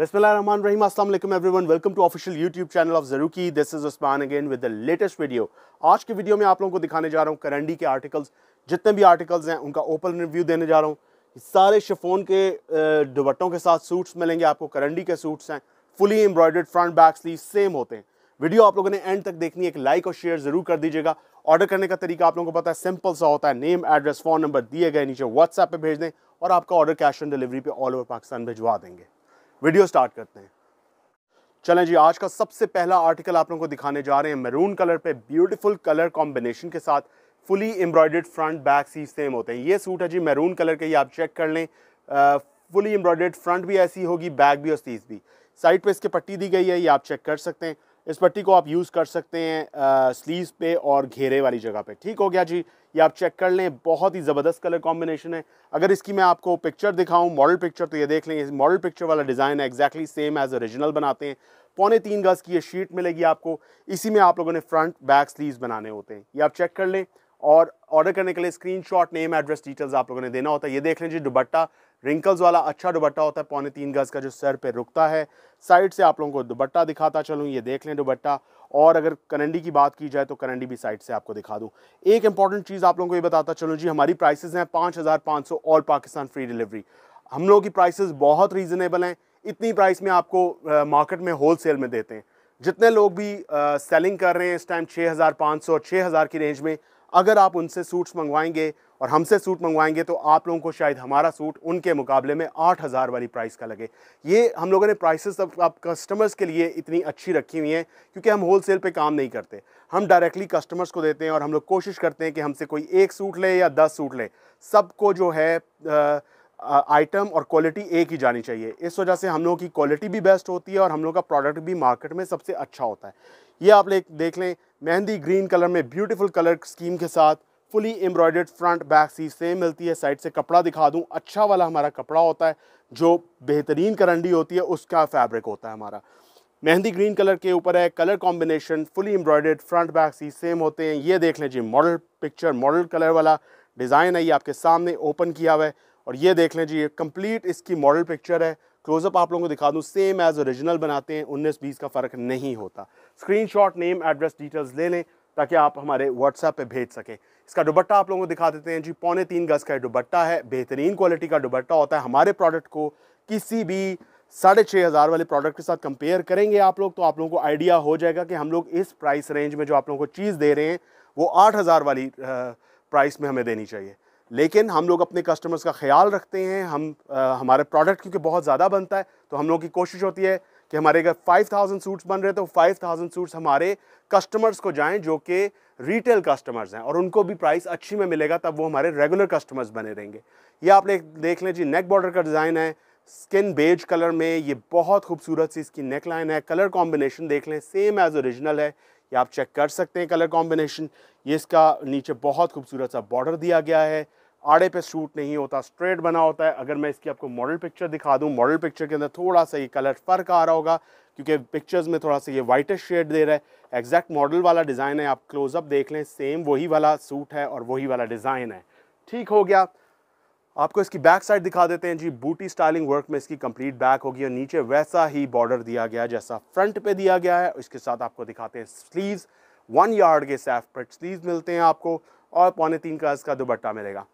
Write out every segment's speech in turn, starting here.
रहीम अस्सलाम वालेकुम everyone welcome to official YouTube channel of जरूकी this is Usman again with the latest video आज की वीडियो में आप लोगों को दिखाने जा रहा हूँ करंडी के आर्टिकल्स जितने भी आर्टिकल्स हैं उनका ओपन रिव्यू देने जा रहा हूँ सारे शिफोन के दुपट्टों के साथ सूट्स मिलेंगे आपको करंडी के सूट्स हैं fully embroidered front back sleeve same होते हैं वीडियो आप लोगों ने एंड तक देखनी है एक लाइक और शेयर जरूर कर दीजिएगा ऑर्डर करने का तरीका आप लोगों को पता है सिंपल सा होता है नेम एड्रेस फ़ोन नंबर दिए गए नीचे व्हाट्सएप पर भेज दें और आपका ऑर्डर कैश ऑन डिलीवरी पे ऑल ओवर पाकिस्तान भिजवा देंगे वीडियो स्टार्ट करते हैं चलें जी आज का सबसे पहला आर्टिकल आप लोगों को दिखाने जा रहे हैं मैरून कलर पे ब्यूटीफुल कलर कॉम्बिनेशन के साथ fully embroidered front back sleeve same होते हैं ये सूट है जी मैरून कलर के ये आप चेक कर लें फुली एम्ब्रॉयडर्ड फ्रंट भी ऐसी होगी बैक भी और सीज भी साइड पे इसके पट्टी दी गई है ये आप चेक कर सकते हैं इस पट्टी को आप यूज़ कर सकते हैं स्लीव पे और घेरे वाली जगह पे ठीक हो गया जी ये आप चेक कर लें बहुत ही ज़बरदस्त कलर कॉम्बिनेशन है अगर इसकी मैं आपको पिक्चर दिखाऊं मॉडल पिक्चर तो ये देख लें मॉडल पिक्चर वाला डिज़ाइन है एग्जैक्टली सेम एज ओरिजिनल बनाते हैं पौने तीन गज़ की ये शीट मिलेगी आपको इसी में आप लोगों ने फ्रंट बैक स्लीव्स बनाने होते हैं ये आप चेक कर लें और ऑर्डर करने के लिए स्क्रीन नेम एड्रेस डिटेल्स आप लोगों ने देना होता है ये देख लें जी दुबट्टा रिंकल्स वाला अच्छा दुबट्टा होता है पौने तीन गज़ का जो सर पे रुकता है साइड से आप लोगों को दुबट्टा दिखाता चलूँ ये देख लें दुबट्टा और अगर करंडी की बात की जाए तो करंडी भी साइड से आपको दिखा दूँ एक इंपॉर्टेंट चीज़ आप लोगों को ये बताता चलूँ जी हमारी प्राइसेज हैं पाँच हज़ार पाँच सौ ऑल पाकिस्तान फ्री डिलीवरी हम लोगों की प्राइसेज बहुत रीज़नेबल हैं इतनी प्राइस में आपको मार्केट में होल सेल में देते हैं जितने लोग भी सेलिंग कर रहे हैं इस टाइम छः हज़ार पाँच सौ छः हज़ार की रेंज में अगर आप उनसे सूट्स मंगवाएंगे और हमसे सूट मंगवाएंगे तो आप लोगों को शायद हमारा सूट उनके मुकाबले में आठ हज़ार वाली प्राइस का लगे ये हम लोगों ने प्राइसेस अब आप कस्टमर्स के लिए इतनी अच्छी रखी हुई हैं क्योंकि हम होलसेल पे काम नहीं करते हम डायरेक्टली कस्टमर्स को देते हैं और हम लोग कोशिश करते हैं कि हमसे कोई एक सूट ले या दस सूट ले सबको जो है आइटम और क्वालिटी एक ही जानी चाहिए इस वजह से हम लोगों की क्वालिटी भी बेस्ट होती है और हम लोग का प्रोडक्ट भी मार्केट में सबसे अच्छा होता है ये आप ले, देख लें मेहंदी ग्रीन कलर में ब्यूटीफुल कलर स्कीम के साथ fully embroidered front back sleeve same मिलती है साइड से कपड़ा दिखा दूँ अच्छा वाला हमारा कपड़ा होता है जो बेहतरीन करंडी होती है उसका फैब्रिक होता है हमारा मेहंदी ग्रीन कलर के ऊपर है colour combination fully embroidered front back sleeve same होते हैं ये देख लें जी मॉडल पिक्चर मॉडल कलर वाला डिज़ाइन है ये आपके सामने ओपन किया हुआ है और ये देख लें जी ये कंप्लीट इसकी मॉडल पिक्चर है क्लोजअप आप लोगों को दिखा दूँ सेम एज ओरिजिनल बनाते हैं उन्नीस बीस का फ़र्क नहीं होता शॉट नेम एड्रेस डिटेल्स ले लें ताकि आप हमारे व्हाट्सएप पर भेज सकें इसका दुबट्टा आप लोगों को दिखा देते हैं जी पौने तीन गज़ का दुबट्टा है बेहतरीन क्वालिटी का दुबट्टा होता है हमारे प्रोडक्ट को किसी भी साढ़े छः हज़ार वाले प्रोडक्ट के साथ कंपेयर करेंगे आप लोग तो आप लोगों को आइडिया हो जाएगा कि हम लोग इस प्राइस रेंज में जो आप लोगों को चीज़ दे रहे हैं वो आठ हज़ार वाली प्राइस में हमें देनी चाहिए लेकिन हम लोग अपने कस्टमर्स का ख्याल रखते हैं हम आ, हमारे प्रोडक्ट क्योंकि बहुत ज़्यादा बनता है तो हम लोगों की कोशिश होती है कि हमारे अगर 5000 सूट्स बन रहे तो 5000 सूट्स हमारे कस्टमर्स को जाएं जो कि रिटेल कस्टमर्स हैं और उनको भी प्राइस अच्छी में मिलेगा तब वो हमारे रेगुलर कस्टमर्स बने रहेंगे ये आप देख लें जी नेक बॉर्डर का डिज़ाइन है स्किन बेज कलर में ये बहुत खूबसूरत सी इसकी नेक लाइन है कलर कॉम्बिनेशन देख लें सेम एज ओरिजिनल है ये आप चेक कर सकते हैं कलर कॉम्बिनेशन ये इसका नीचे बहुत खूबसूरत सा बॉर्डर दिया गया है आड़े पे शूट नहीं होता स्ट्रेट बना होता है अगर मैं इसकी आपको मॉडल पिक्चर दिखा दूँ मॉडल पिक्चर के अंदर थोड़ा सा ये कलर फ़र्क आ रहा होगा क्योंकि पिक्चर्स में थोड़ा सा ये वाइटेस्ट शेड दे रहा है एग्जैक्ट मॉडल वाला डिज़ाइन है आप क्लोजअप देख लें सेम वही वाला सूट है और वही वाला डिज़ाइन है ठीक हो गया आपको इसकी बैक साइड दिखा देते हैं जी बूटी स्टाइलिंग वर्क में इसकी कंप्लीट बैक होगी और नीचे वैसा ही बॉर्डर दिया गया जैसा फ्रंट पे दिया गया है इसके साथ आपको दिखाते हैं स्लीव्स वन यार्ड के सैफ पर स्लीव्स मिलते हैं आपको और पौने तीन का इसका दुपट्टा मिलेगा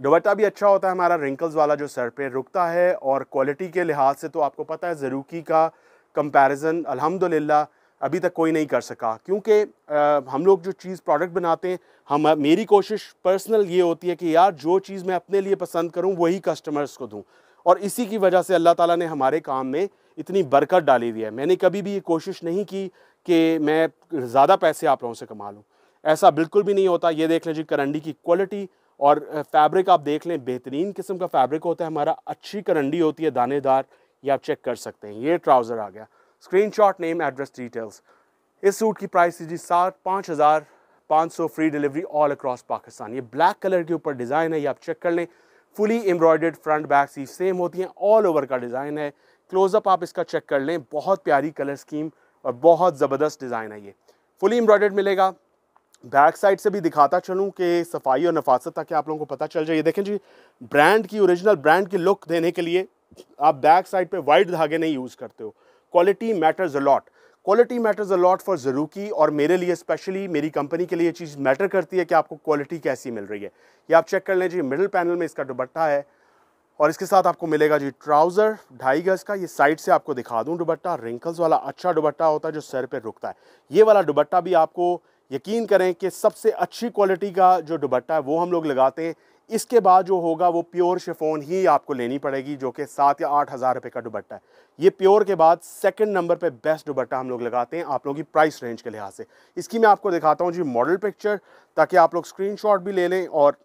दुबट्टा भी अच्छा होता है हमारा रिंकल्स वाला जो सर पे रुकता है और क्वालिटी के लिहाज से तो आपको पता है ज़रूकी का कंपैरिजन अल्हम्दुलिल्लाह अभी तक कोई नहीं कर सका क्योंकि हम लोग जो चीज़ प्रोडक्ट बनाते हैं हम मेरी कोशिश पर्सनल ये होती है कि यार जो चीज़ मैं अपने लिए पसंद करूँ वही कस्टमर्स को दूँ और इसी की वजह से अल्लाह ताला ने हमारे काम में इतनी बरकत डाली हुई है मैंने कभी भी ये कोशिश नहीं की कि मैं ज़्यादा पैसे आप लोगों से कमा लूँ ऐसा बिल्कुल भी नहीं होता ये देख लीजिए करंडी की क्वालिटी और फैब्रिक आप देख लें बेहतरीन किस्म का फैब्रिक होता है हमारा अच्छी करंडी होती है दानेदार ये आप चेक कर सकते हैं ये ट्राउज़र आ गया स्क्रीनशॉट नेम एड्रेस डिटेल्स इस सूट की प्राइस थी जी सात पाँच हज़ार पाँच सौ free delivery all across Pakistan ये ब्लैक कलर के ऊपर डिज़ाइन है ये आप चेक कर लें फुली एम्ब्रॉयडर्ड फ्रंट बैक सी सेम होती हैं ऑल ओवर का डिज़ाइन है क्लोजअप आप इसका चेक कर लें बहुत प्यारी कलर स्कीम और बहुत ज़बरदस्त डिज़ाइन है ये फुली एम्ब्रॉयडर्ड मिलेगा बैक साइड से भी दिखाता चलूँ कि सफाई और नफासत ताकि आप लोगों को पता चल जाए देखें जी ब्रांड की ओरिजिनल ब्रांड की लुक देने के लिए आप बैक साइड पे वाइट धागे नहीं यूज़ करते हो quality matters a lot quality matters a lot for ज़रूकी और मेरे लिए स्पेशली मेरी कंपनी के लिए ये चीज़ मैटर करती है कि आपको क्वालिटी कैसी मिल रही है ये आप चेक कर लें जी मिडिल पैनल में इसका दुबट्टा है और इसके साथ आपको मिलेगा जी ट्राउज़र ढाई गज का ये साइड से आपको दिखा दूँ दुबट्टा रिंकल्स वाला अच्छा दुबट्टा होता है जो सर पर रुकता है ये वाला दुबट्टा भी आपको यकीन करें कि सबसे अच्छी क्वालिटी का जो दुबट्टा है वो हम लोग लगाते हैं इसके बाद जो होगा वो प्योर शेफोन ही आपको लेनी पड़ेगी जो कि सात या आठ हज़ार रुपये का दुबट्टा है ये प्योर के बाद सेकंड नंबर पे बेस्ट दुबट्टा हम लोग लगाते हैं आप लोगों की प्राइस रेंज के लिहाज से इसकी मैं आपको दिखाता हूँ जी मॉडल पिक्चर ताकि आप लोग स्क्रीन भी ले लें और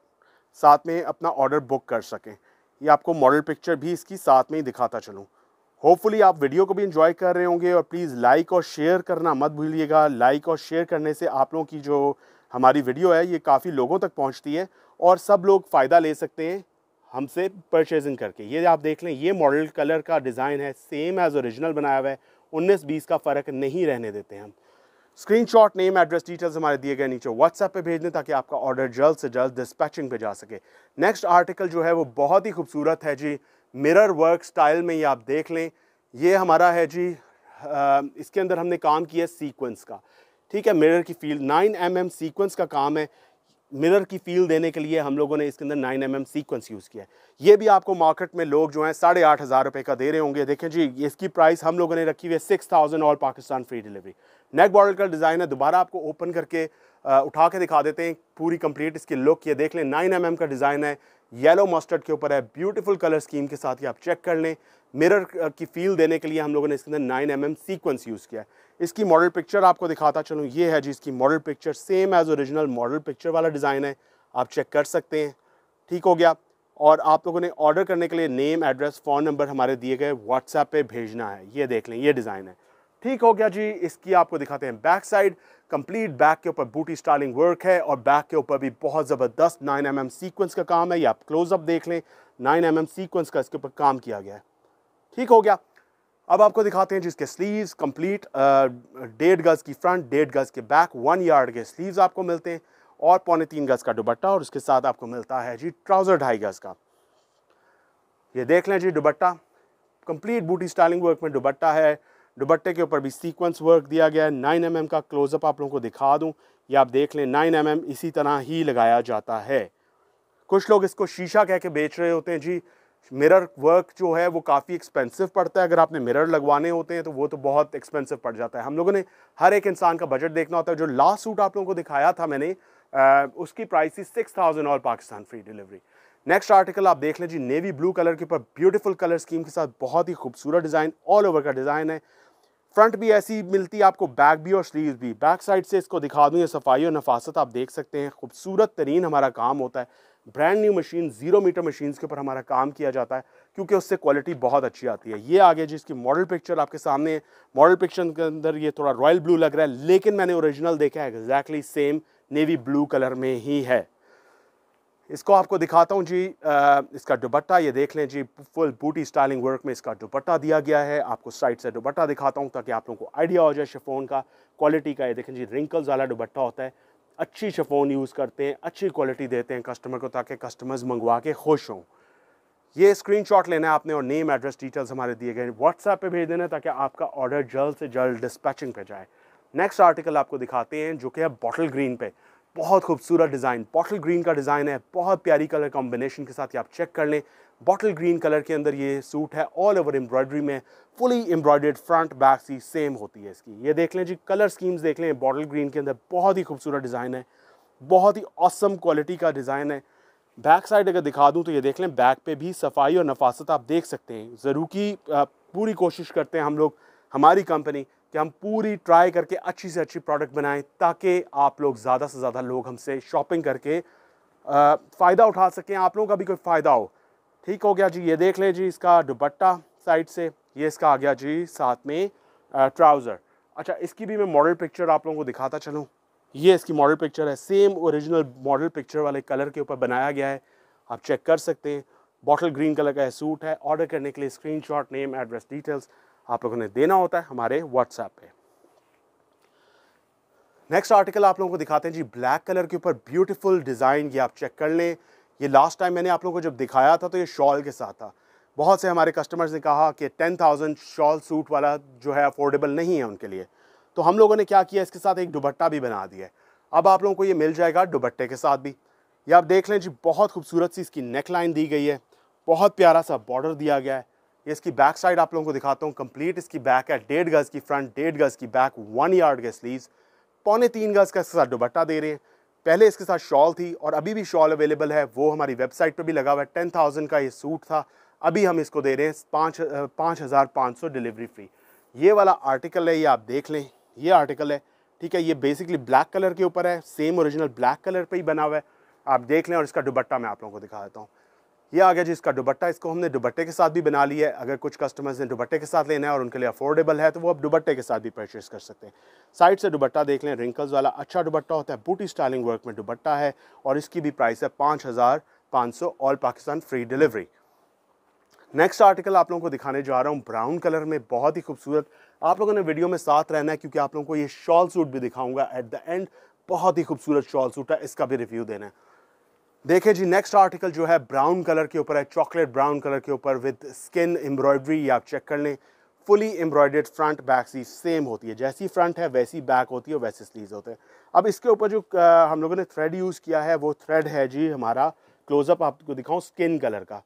साथ में अपना ऑर्डर बुक कर सकें ये आपको मॉडल पिक्चर भी इसकी साथ में ही दिखाता चलूँ होपफुली आप वीडियो को भी इन्जॉय कर रहे होंगे और प्लीज़ लाइक और शेयर करना मत भूलिएगा लाइक और शेयर करने से आप लोगों की जो हमारी वीडियो है ये काफ़ी लोगों तक पहुंचती है और सब लोग फ़ायदा ले सकते हैं हमसे परचेजिंग करके ये आप देख लें ये मॉडल कलर का डिज़ाइन है सेम एज़ ओरिजिनल बनाया हुआ है उन्नीस बीस का फ़र्क नहीं रहने देते हम शॉट नेम एड्रेस डिटेल्स हमारे दिए गए नीचे व्हाट्सएप पे भेज दें ताकि आपका ऑर्डर जल्द से जल्द डिस्पैचिंग पे जा सके नेक्स्ट आर्टिकल जो है वो बहुत ही खूबसूरत है जी मिरर वर्क स्टाइल में ये आप देख लें ये हमारा है जी आ, इसके अंदर हमने काम किया सीक्वेंस का ठीक है मिरर की फील्ड 9 एम एम सीक्वेंस का काम है मिरर की फील देने के लिए हम लोगों ने इसके अंदर 9 एम एम सीक्वेंस यूज़ किया है ये भी आपको मार्केट में लोग जो हैं साढ़े आठ हज़ार रुपये का दे रहे होंगे देखें जी इसकी प्राइस हम लोगों ने रखी हुई है six thousand all Pakistan free delivery neck border का डिज़ाइन है दोबारा आपको ओपन करके उठा के दिखा देते हैं पूरी कंप्लीट इसकी लुक ये देख लें नाइन एम mm का डिज़ाइन है येलो मस्टर्ड के ऊपर है ब्यूटीफुल कलर स्कीम के साथ ही आप चेक कर लें मिरर की फील देने के लिए हम लोगों ने इसके अंदर nine M M sequence use किया है इसकी मॉडल पिक्चर आपको दिखाता चलूँ ये है जी इसकी model picture same as original model picture वाला डिज़ाइन है आप चेक कर सकते हैं ठीक हो गया और आप लोगों ने ऑर्डर करने के लिए नेम एड्रेस फ़ोन नंबर हमारे दिए गए व्हाट्सएप पे भेजना है ये देख लें ये डिज़ाइन है ठीक हो गया जी इसकी आपको दिखाते हैं बैक साइड कंप्लीट बैक के ऊपर बूटी स्टाइलिंग वर्क है और बैक के ऊपर भी बहुत ज़बरदस्त 9 एम एम सीक्वेंस का काम है या आप क्लोजअप देख लें 9 एम एम सीक्वेंस का इसके ऊपर काम किया गया है ठीक हो गया अब आपको दिखाते हैं जिसके स्लीव्स कंप्लीट डेढ़ गज़ की फ्रंट डेढ़ गज़ के बैक वन यार्ड के स्लीव्स आपको मिलते हैं और पौने तीन गज़ का दुबट्टा और उसके साथ आपको मिलता है जी ट्राउज़र ढाई गज़ का ये देख लें जी दुबट्टा कंप्लीट बूटी स्टाइलिंग वर्क में दुबट्टा है दुबट्टे के ऊपर भी सीक्वेंस वर्क दिया गया है नाइन एम mm का क्लोजअप आप लोगों को दिखा दूँ या आप देख लें नाइन एम mm इसी तरह ही लगाया जाता है कुछ लोग इसको शीशा कह के बेच रहे होते हैं जी मिरर वर्क जो है वो काफ़ी एक्सपेंसिव पड़ता है अगर आपने मिरर लगवाने होते हैं तो वो तो बहुत एक्सपेंसिव पड़ जाता है हम लोगों ने हर एक इंसान का बजट देखना होता है जो लास्ट सूट आप लोगों को दिखाया था मैंने आ, उसकी प्राइस थी six thousand all Pakistan free delivery next article आप देख लें जी नेवी ब्लू कलर के ऊपर ब्यूटीफुल कलर स्कीम के साथ बहुत ही खूबसूरत डिज़ाइन ऑल ओवर का डिज़ाइन है फ्रंट भी ऐसी मिलती है आपको बैक भी और स्लीव भी बैक साइड से इसको दिखा दूँ ये सफाई और नफासत आप देख सकते हैं खूबसूरत तरीन हमारा काम होता है brand new machine zero metre machine के ऊपर हमारा काम किया जाता है क्योंकि उससे क्वालिटी बहुत अच्छी आती है ये आगे जिसकी मॉडल पिक्चर आपके सामने है मॉडल पिक्चर के अंदर ये थोड़ा रॉयल ब्लू लग रहा है लेकिन मैंने ओरिजिनल देखा है exactly same navy blue colour में ही है इसको आपको दिखाता हूँ जी आ, इसका दुपट्टा ये देख लें जी फुल बूटी स्टाइलिंग वर्क में इसका दुपट्टा दिया गया है आपको साइड से दुपट्टा दिखाता हूँ ताकि आप लोगों को आइडिया हो जाए शिफोन का क्वालिटी का ये देखें जी रिंकल्स वाला दुपट्टा होता है अच्छी शिफोन यूज़ करते हैं अच्छी क्वालिटी देते हैं कस्टमर को ताकि कस्टमर्स मंगवा के खुश हों ये शॉट लेना है आपने और नेम एड्रेस डिटेल्स हमारे दिए गए व्हाट्सएप पर भेज देना है ताकि आपका ऑर्डर जल्द से जल्द डिस्पैचिंग पर जाए नेक्स्ट आर्टिकल आपको दिखाते हैं जो कि है बॉटल ग्रीन पे बहुत खूबसूरत डिज़ाइन बॉटल ग्रीन का डिज़ाइन है बहुत प्यारी कलर कॉम्बिनेशन के साथ ये आप चेक कर लें बॉटल ग्रीन कलर के अंदर ये सूट है ऑल ओवर एम्ब्रॉयडरी में फुली एम्ब्रॉयडर्ड फ्रंट बैक सी सेम होती है इसकी ये देख लें जी कलर स्कीम्स देख लें बॉटल ग्रीन के अंदर बहुत ही खूबसूरत डिज़ाइन है बहुत ही औसम क्वालिटी का डिज़ाइन है बैक साइड अगर दिखा दूँ तो ये देख लें बैक पे भी सफाई और नफासत आप देख सकते हैं ज़रूर की पूरी कोशिश करते हैं हम लोग हमारी कंपनी कि हम पूरी ट्राई करके अच्छी से अच्छी प्रोडक्ट बनाएं ताकि आप लोग ज़्यादा से ज़्यादा लोग हमसे शॉपिंग करके फ़ायदा उठा सकें आप लोगों का भी कोई फ़ायदा हो ठीक हो गया जी ये देख लें जी इसका दुपट्टा साइड से ये इसका आ गया जी साथ में ट्राउज़र अच्छा इसकी भी मैं मॉडल पिक्चर आप लोगों को दिखाता चलूँ ये इसकी मॉडल पिक्चर है सेम ओरिजिनल मॉडल पिक्चर वाले कलर के ऊपर बनाया गया है आप चेक कर सकते हैं बॉटल ग्रीन कलर का सूट है ऑर्डर करने के लिए स्क्रीनशॉट नेम एड्रेस डिटेल्स आप लोगों ने देना होता है हमारे व्हाट्सएप पे नेक्स्ट आर्टिकल आप लोगों को दिखाते हैं जी ब्लैक कलर के ऊपर ब्यूटीफुल डिज़ाइन ये आप चेक कर लें ये लास्ट टाइम मैंने आप लोगों को जब दिखाया था तो ये शॉल के साथ था बहुत से हमारे कस्टमर्स ने कहा कि टेन थाउजेंड शॉल सूट वाला जो है अफोर्डेबल नहीं है उनके लिए तो हम लोगों ने क्या किया इसके साथ एक दुबट्टा भी बना दिया है अब आप लोगों को ये मिल जाएगा दुबट्टे के साथ भी ये आप देख लें जी बहुत खूबसूरत सी इसकी नेक लाइन दी गई है बहुत प्यारा सा बॉर्डर दिया गया है ये इसकी बैक साइड आप लोगों को दिखाता हूँ कंप्लीट इसकी बैक है डेढ़ गज़ की फ्रंट डेढ़ गज़ की बैक वन यार्ड के स्लीव पौने तीन गज़ का इसके साथ दुबट्टा दे रहे हैं पहले इसके साथ शॉल थी और अभी भी शॉल अवेलेबल है वो हमारी वेबसाइट पर भी लगा हुआ है टेन थाउजेंड का ये सूट था अभी हम इसको दे रहे हैं पाँच पाँच हज़ार पाँच सौ डिलीवरी फ्री ये वाला आर्टिकल है ये आप देख लें ये आर्टिकल है ठीक है ये बेसिकली ब्लैक कलर के ऊपर है सेम ओरिजिनल ब्लैक कलर पर ही बना हुआ है आप देख लें और इसका दुबट्टा मैं आप लोगों को दिखा देता हूँ ये आ गया जी इसका दुबट्टा इसको हमने दुबट्टे के साथ भी बना लिया है अगर कुछ कस्टमर्स ने दुबट्टे के साथ लेना है और उनके लिए अफोर्डेबल है तो वो आप दुबट्टे के साथ भी परचेज कर सकते हैं साइड से दुबट्टा देख लें रिंकल्स वाला अच्छा दुबट्टा होता है बूटी स्टाइलिंग वर्क में दुबट्टा है और इसकी भी प्राइस है पाँच हज़ार पाँच सौ all Pakistan free delivery next article आप लोगों को दिखाने जा रहा हूँ ब्राउन कलर में बहुत ही खूबसूरत आप लोगों ने वीडियो में साथ रहना है क्योंकि आप लोगों को ये शॉल सूट भी दिखाऊंगा एट द एंड बहुत ही खूबसूरत शॉल सूट है इसका भी रिव्यू देना है देखे जी नेक्स्ट आर्टिकल जो है ब्राउन कलर के ऊपर है चॉकलेट ब्राउन कलर के ऊपर विद स्किन एम्ब्रॉयडरी आप चेक कर लें फुली एम्ब्रॉयडेड फ्रंट बैक सी सेम होती है जैसी फ्रंट है वैसी बैक होती है वैसे स्लीव होते हैं अब इसके ऊपर जो आ, हम लोगों ने थ्रेड यूज़ किया है वो थ्रेड है जी हमारा क्लोजअप आपको दिखाऊँ स्किन कलर का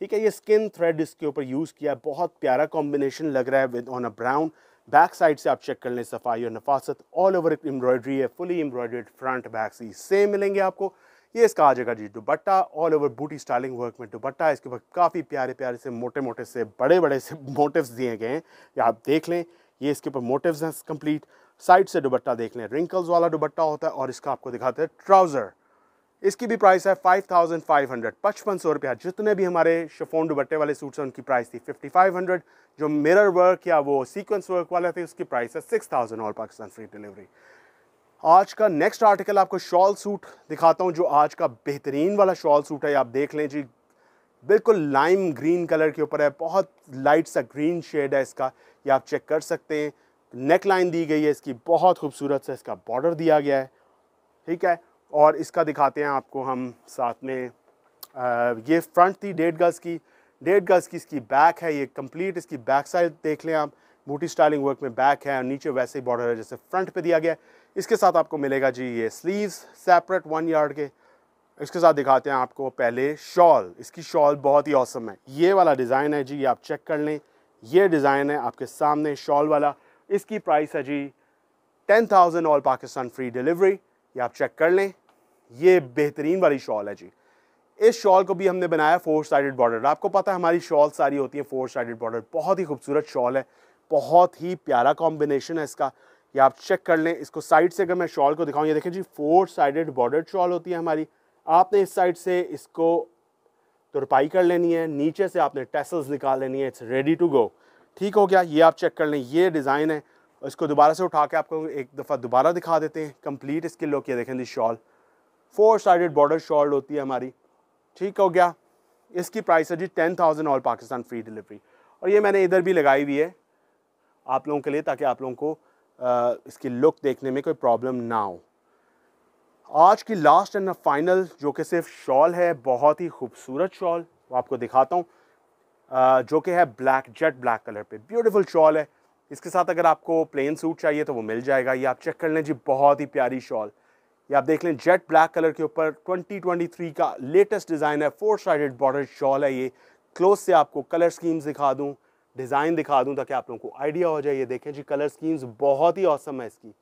ठीक है ये स्किन थ्रेड इसके ऊपर यूज़ किया है बहुत प्यारा कॉम्बिनेशन लग रहा है with on a brown back side से आप चेक कर लें सफाई और नफासत ऑल ओवर एम्ब्रॉयडरी है फुली एम्ब्रॉयडेड फ्रंट बैक सी सेम मिलेंगे आपको ये इसका आ जाएगा जी दुबट्टा ऑल ओवर बूटी स्टाइलिंग वर्क में दुबट्टा इसके ऊपर काफ़ी प्यारे प्यारे से मोटे मोटे से बड़े बड़े से मोटिव्स दिए गए हैं ये आप देख लें ये इसके ऊपर मोटिव्स हैं कंप्लीट साइड से दुबट्टा देख लें रिंकल्स वाला दुबट्टा होता है और इसका आपको दिखाते हैं ट्राउज़र इसकी भी प्राइस है फाइव थाउजेंड फाइव हंड्रेड पचपन सौ रुपया जितने भी हमारे शफोन दुबट्टे वाले सूट्स हैं उनकी प्राइस थी फिफ्टी फाइव हंड्रेड जो मिरर वर्क या वो सीक्वेंस वर्क वाले थे उसकी प्राइस है सिक्स थाउजेंड और पाकिस्तान फ्री डिलीवरी आज का नेक्स्ट आर्टिकल आपको शॉल सूट दिखाता हूँ जो आज का बेहतरीन वाला शॉल सूट है आप देख लें जी बिल्कुल लाइम ग्रीन कलर के ऊपर है बहुत लाइट सा ग्रीन शेड है इसका ये आप चेक कर सकते हैं नेक लाइन दी गई है इसकी बहुत खूबसूरत सा इसका बॉर्डर दिया गया है ठीक है और इसका दिखाते हैं आपको हम साथ में आ, ये फ्रंट थी डेढ़ गज़ की डेढ़ गज़ की इसकी बैक है ये कंप्लीट इसकी बैक साइड देख लें आप बूटी स्टाइलिंग वर्क में बैक है और नीचे वैसे ही बॉर्डर है जैसे फ्रंट पे दिया गया है इसके साथ आपको मिलेगा जी ये स्लीव्स सेपरेट वन यार्ड के इसके साथ दिखाते हैं आपको पहले शॉल इसकी शॉल बहुत ही औसम है ये वाला डिज़ाइन है जी ये आप चेक कर लें ये डिज़ाइन है आपके सामने शॉल वाला इसकी प्राइस है जी ten thousand all Pakistan free delivery ये आप चेक कर लें ये बेहतरीन वाली शॉल है जी इस शॉल को भी हमने बनाया फोर साइडेड बॉर्डर आपको पता है हमारी शॉल सारी होती है फोर साइडेड बॉर्डर बहुत ही खूबसूरत शॉल है बहुत ही प्यारा कॉम्बिनेशन है इसका ये आप चेक कर लें इसको साइड से अगर मैं शॉल को दिखाऊँ ये देखें जी फोर साइडेड बॉर्डर शॉल होती है हमारी आपने इस साइड से इसको तुरपाई कर लेनी है नीचे से आपने टेसल्स निकाल लेनी है इट्स रेडी टू गो ठीक हो गया ये आप चेक कर लें ये डिज़ाइन है इसको दोबारा से उठा के आपको एक दफ़ा दोबारा दिखा देते हैं कंप्लीट इसके लुक ये देखें जी shawl four sided border shawl होती है हमारी ठीक हो गया इसकी प्राइस है जी ten thousand all Pakistan free delivery और ये मैंने इधर भी लगाई हुई है आप लोगों के लिए ताकि आप लोगों को Uh, इसकी लुक देखने में कोई प्रॉब्लम ना हो आज की लास्ट एंड फाइनल जो कि सिर्फ शॉल है बहुत ही खूबसूरत शॉल आपको दिखाता हूँ uh, जो कि है ब्लैक जेट ब्लैक कलर पे ब्यूटीफुल शॉल है इसके साथ अगर आपको प्लेन सूट चाहिए तो वो मिल जाएगा ये आप चेक कर लें जी बहुत ही प्यारी शॉल ये आप देख लें जेट ब्लैक कलर के ऊपर 2023 का लेटेस्ट डिज़ाइन है फोर साइडेड बॉर्डर शॉल है ये क्लोज से आपको कलर स्कीम्स दिखा दूँ डिज़ाइन दिखा दूं ताकि आप लोगों को आइडिया हो जाए ये देखें जी कलर स्कीम्स बहुत ही औसम है इसकी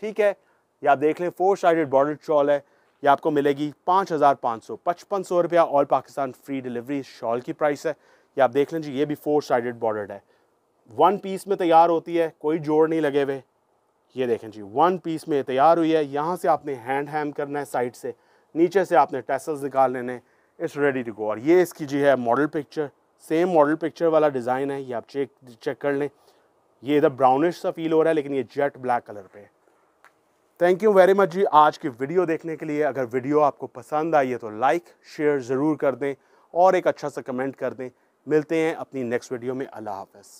ठीक है ये आप देख लें फोर साइडेड बॉर्डर शॉल है ये आपको मिलेगी पाँच हज़ार पाँच सौ पचपन सौ रुपया all Pakistan free delivery shawl की प्राइस है ये आप देख लें जी ये भी फोर साइडेड बॉर्डर है वन पीस में तैयार होती है कोई जोड़ नहीं लगे हुए ये देखें जी वन पीस में तैयार हुई है यहाँ से आपने हैंड हैम करना है साइड से नीचे से आपने टेसल्स निकाल लेने इट्स रेडी टू गो और ये इसकी जी है model picture same model picture वाला डिज़ाइन है ये आप चेक चेक कर लें ये इधर ब्राउनिश सा फील हो रहा है लेकिन ये जेट ब्लैक कलर पे है थैंक यू वेरी मच जी आज की वीडियो देखने के लिए अगर वीडियो आपको पसंद आई है तो लाइक शेयर ज़रूर कर दें और एक अच्छा सा कमेंट कर दें मिलते हैं अपनी नेक्स्ट वीडियो में अल्लाह हाफ